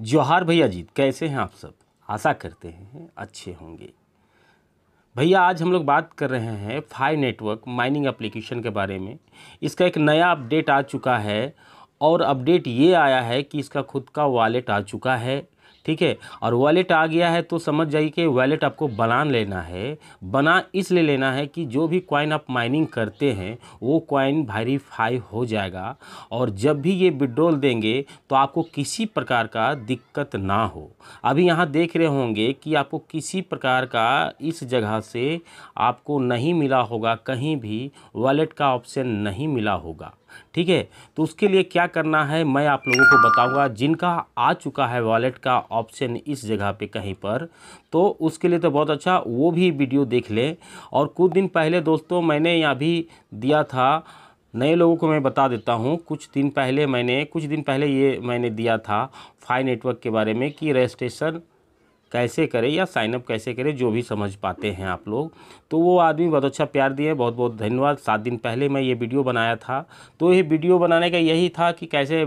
जोहार भैया जीत कैसे हैं आप सब आशा करते हैं अच्छे होंगे भैया आज हम लोग बात कर रहे हैं फाई नेटवर्क माइनिंग एप्लीकेशन के बारे में इसका एक नया अपडेट आ चुका है और अपडेट ये आया है कि इसका खुद का वॉलेट आ चुका है ठीक है और वॉलेट आ गया है तो समझ जाइए कि वॉलेट आपको बना लेना है बना इसलिए लेना है कि जो भी कॉइन आप माइनिंग करते हैं वो कॉइन वेरीफाई हो जाएगा और जब भी ये विड्रॉल देंगे तो आपको किसी प्रकार का दिक्कत ना हो अभी यहाँ देख रहे होंगे कि आपको किसी प्रकार का इस जगह से आपको नहीं मिला होगा कहीं भी वॉलेट का ऑप्शन नहीं मिला होगा ठीक है तो उसके लिए क्या करना है मैं आप लोगों को बताऊंगा जिनका आ चुका है वॉलेट का ऑप्शन इस जगह पे कहीं पर तो उसके लिए तो बहुत अच्छा वो भी वीडियो देख ले और कुछ दिन पहले दोस्तों मैंने यहाँ भी दिया था नए लोगों को मैं बता देता हूँ कुछ दिन पहले मैंने कुछ दिन पहले ये मैंने दिया था फाई नेटवर्क के बारे में कि रजिस्ट्रेशन कैसे करें या साइनअप कैसे करें जो भी समझ पाते हैं आप लोग तो वो आदमी बहुत अच्छा प्यार दिए बहुत बहुत धन्यवाद सात दिन पहले मैं ये वीडियो बनाया था तो ये वीडियो बनाने का यही था कि कैसे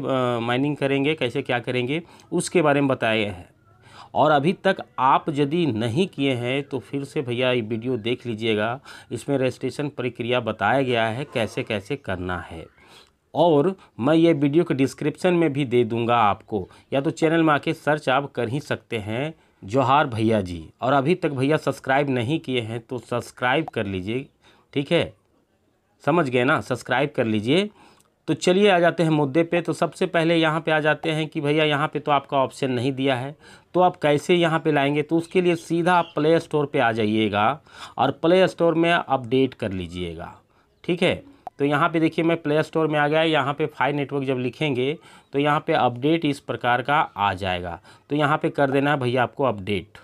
माइनिंग करेंगे कैसे क्या करेंगे उसके बारे में बताए हैं और अभी तक आप यदि नहीं किए हैं तो फिर से भैया ये वीडियो देख लीजिएगा इसमें रजिस्ट्रेशन प्रक्रिया बताया गया है कैसे कैसे करना है और मैं ये वीडियो के डिस्क्रिप्शन में भी दे दूँगा आपको या तो चैनल में आके सर्च आप कर ही सकते हैं जोहार भैया जी और अभी तक भैया सब्सक्राइब नहीं किए हैं तो सब्सक्राइब कर लीजिए ठीक है समझ गए ना सब्सक्राइब कर लीजिए तो चलिए आ जाते हैं मुद्दे पे तो सबसे पहले यहाँ पे आ जाते हैं कि भैया यहाँ पे तो आपका ऑप्शन नहीं दिया है तो आप कैसे यहाँ पे लाएंगे तो उसके लिए सीधा आप प्ले स्टोर पर आ जाइएगा और प्ले स्टोर में अपडेट कर लीजिएगा ठीक है तो यहाँ पे देखिए मैं प्ले स्टोर में आ गया यहाँ पे फाइव नेटवर्क जब लिखेंगे तो यहाँ पे अपडेट इस प्रकार का आ जाएगा तो यहाँ पे कर देना है भैया आपको अपडेट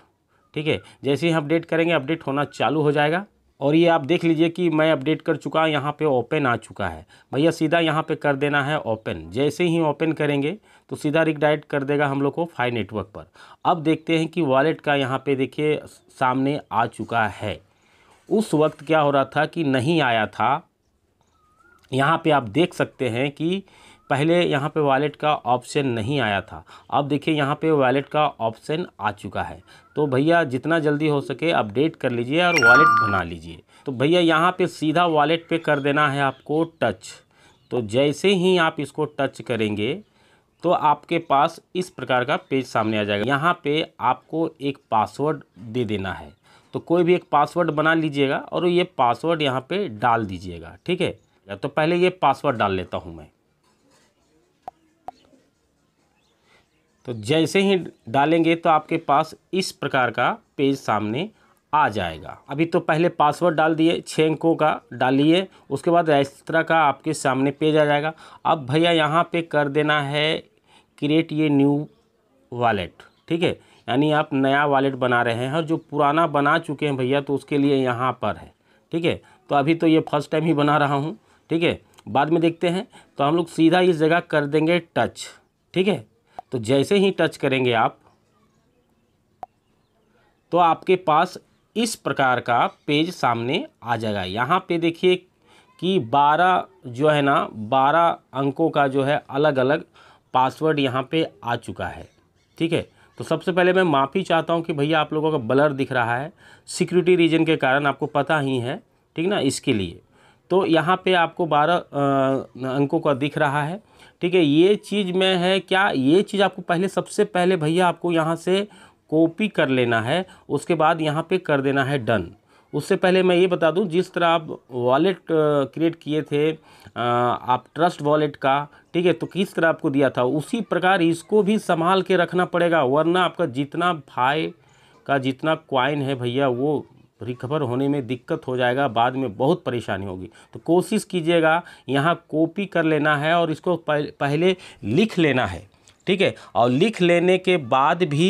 ठीक है जैसे ही अपडेट करेंगे अपडेट होना चालू हो जाएगा और ये आप देख लीजिए कि मैं अपडेट कर चुका हूँ यहाँ पे ओपन आ चुका है भैया सीधा यहाँ पे कर देना है ओपन जैसे ही ओपन करेंगे तो सीधा रिडायरेक्ट कर देगा हम लोग को फाइव नेटवर्क पर अब देखते हैं कि वॉलेट का यहाँ पे देखिए सामने आ चुका है उस वक्त क्या हो रहा था कि नहीं आया था यहाँ पे आप देख सकते हैं कि पहले यहाँ पे वॉलेट का ऑप्शन नहीं आया था अब देखिए यहाँ पे वॉलेट का ऑप्शन आ चुका है तो भैया जितना जल्दी हो सके अपडेट कर लीजिए और वॉलेट बना लीजिए तो भैया यहाँ पे सीधा वॉलेट पे कर देना है आपको टच तो जैसे ही आप इसको टच करेंगे तो आपके पास इस प्रकार का पेज सामने आ जाएगा यहाँ पर आपको एक पासवर्ड दे देना है तो कोई भी एक पासवर्ड बना लीजिएगा और ये पासवर्ड यहाँ पर डाल दीजिएगा ठीक है गया तो पहले ये पासवर्ड डाल लेता हूँ मैं तो जैसे ही डालेंगे तो आपके पास इस प्रकार का पेज सामने आ जाएगा अभी तो पहले पासवर्ड डाल दिए छः अंकों का डालिए उसके बाद इस तरह का आपके सामने पेज आ जाएगा अब भैया यहाँ पे कर देना है क्रिएट ये न्यू वॉलेट ठीक है यानी आप नया वॉलेट बना रहे हैं और जो पुराना बना चुके हैं भैया तो उसके लिए यहाँ पर है ठीक है तो अभी तो ये फर्स्ट टाइम ही बना रहा हूँ ठीक है बाद में देखते हैं तो हम लोग सीधा इस जगह कर देंगे टच ठीक है तो जैसे ही टच करेंगे आप तो आपके पास इस प्रकार का पेज सामने आ जाएगा यहाँ पे देखिए कि 12 जो है ना 12 अंकों का जो है अलग अलग पासवर्ड यहाँ पे आ चुका है ठीक है तो सबसे पहले मैं माफ़ी चाहता हूँ कि भैया आप लोगों का ब्लर दिख रहा है सिक्योरिटी रीजन के कारण आपको पता ही है ठीक ना इसके लिए तो यहाँ पे आपको बारह अंकों का दिख रहा है ठीक है ये चीज़ में है क्या ये चीज़ आपको पहले सबसे पहले भैया आपको यहाँ से कॉपी कर लेना है उसके बाद यहाँ पे कर देना है डन उससे पहले मैं ये बता दूँ जिस तरह आप वॉलेट क्रिएट किए थे आप ट्रस्ट वॉलेट का ठीक है तो किस तरह आपको दिया था उसी प्रकार इसको भी संभाल के रखना पड़ेगा वरना आपका जितना भाई का जितना क्वाइन है भैया वो तो रिकवर होने में दिक्कत हो जाएगा बाद में बहुत परेशानी होगी तो कोशिश कीजिएगा यहाँ कॉपी कर लेना है और इसको पहले लिख लेना है ठीक है और लिख लेने के बाद भी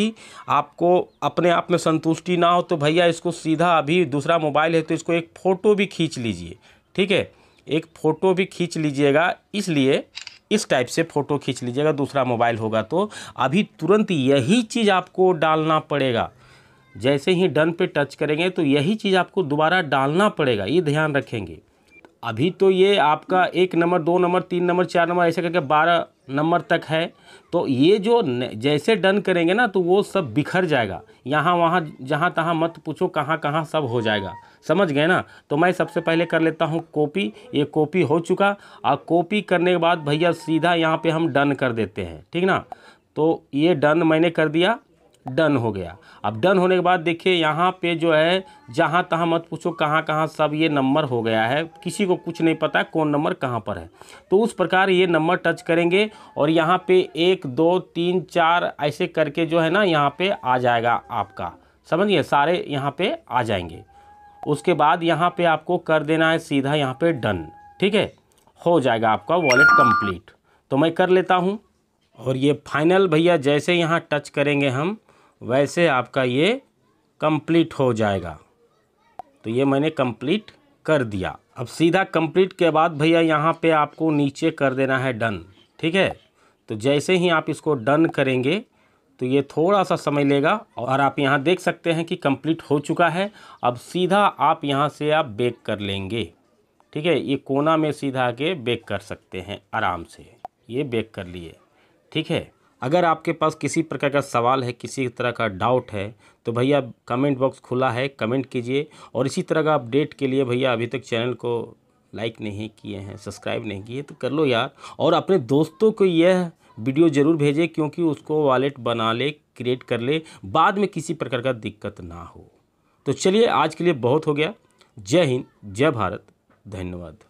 आपको अपने आप में संतुष्टि ना हो तो भैया इसको सीधा अभी दूसरा मोबाइल है तो इसको एक फ़ोटो भी खींच लीजिए ठीक है एक फ़ोटो भी खींच लीजिएगा इसलिए इस टाइप से फ़ोटो खींच लीजिएगा दूसरा मोबाइल होगा तो अभी तुरंत यही चीज़ आपको डालना पड़ेगा जैसे ही डन पे टच करेंगे तो यही चीज़ आपको दोबारा डालना पड़ेगा ये ध्यान रखेंगे अभी तो ये आपका एक नंबर दो नंबर तीन नंबर चार नंबर ऐसे करके बारह नंबर तक है तो ये जो जैसे डन करेंगे ना तो वो सब बिखर जाएगा यहाँ वहाँ जहाँ तहाँ मत पूछो कहाँ कहाँ सब हो जाएगा समझ गए ना तो मैं सबसे पहले कर लेता हूँ कॉपी ये कॉपी हो चुका और कॉपी करने के बाद भैया सीधा यहाँ पर हम डन कर देते हैं ठीक ना तो ये डन मैंने कर दिया डन हो गया अब डन होने के बाद देखिए यहाँ पे जो है जहाँ तहाँ मत पूछो कहाँ कहाँ सब ये नंबर हो गया है किसी को कुछ नहीं पता कौन नंबर कहाँ पर है तो उस प्रकार ये नंबर टच करेंगे और यहाँ पे एक दो तीन चार ऐसे करके जो है ना यहाँ पे आ जाएगा आपका समझिए सारे यहाँ पे आ जाएंगे उसके बाद यहाँ पर आपको कर देना है सीधा यहाँ पर डन ठीक है हो जाएगा आपका वॉलेट कम्प्लीट तो मैं कर लेता हूँ और ये फाइनल भैया जैसे यहाँ टच करेंगे हम वैसे आपका ये कंप्लीट हो जाएगा तो ये मैंने कंप्लीट कर दिया अब सीधा कंप्लीट के बाद भैया यहाँ पे आपको नीचे कर देना है डन ठीक है तो जैसे ही आप इसको डन करेंगे तो ये थोड़ा सा समय लेगा और आप यहाँ देख सकते हैं कि कंप्लीट हो चुका है अब सीधा आप यहाँ से आप बेक कर लेंगे ठीक है ये कोना में सीधा आके बेक कर सकते हैं आराम से ये बेक कर लिए ठीक है अगर आपके पास किसी प्रकार का सवाल है किसी तरह का डाउट है तो भैया कमेंट बॉक्स खुला है कमेंट कीजिए और इसी तरह का अपडेट के लिए भैया अभी तक चैनल को लाइक नहीं किए हैं सब्सक्राइब नहीं किए तो कर लो यार और अपने दोस्तों को यह वीडियो ज़रूर भेजें क्योंकि उसको वॉलेट बना ले क्रिएट कर ले बाद में किसी प्रकार का दिक्कत ना हो तो चलिए आज के लिए बहुत हो गया जय हिंद जय भारत धन्यवाद